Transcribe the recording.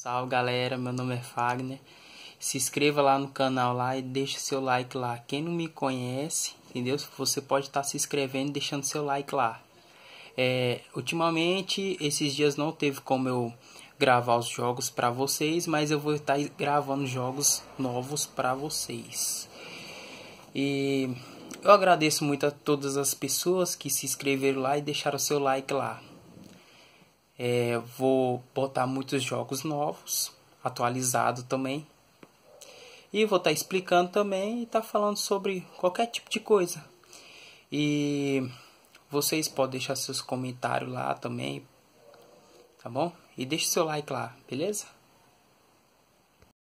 Salve galera, meu nome é Fagner. Se inscreva lá no canal lá e deixe seu like lá. Quem não me conhece, entendeu? Você pode estar tá se inscrevendo e deixando seu like lá. É, ultimamente, esses dias não teve como eu gravar os jogos para vocês, mas eu vou estar tá gravando jogos novos para vocês. E eu agradeço muito a todas as pessoas que se inscreveram lá e deixaram seu like lá. É, vou botar muitos jogos novos, atualizado também. E vou estar tá explicando também e estar tá falando sobre qualquer tipo de coisa. E vocês podem deixar seus comentários lá também, tá bom? E deixe seu like lá, beleza?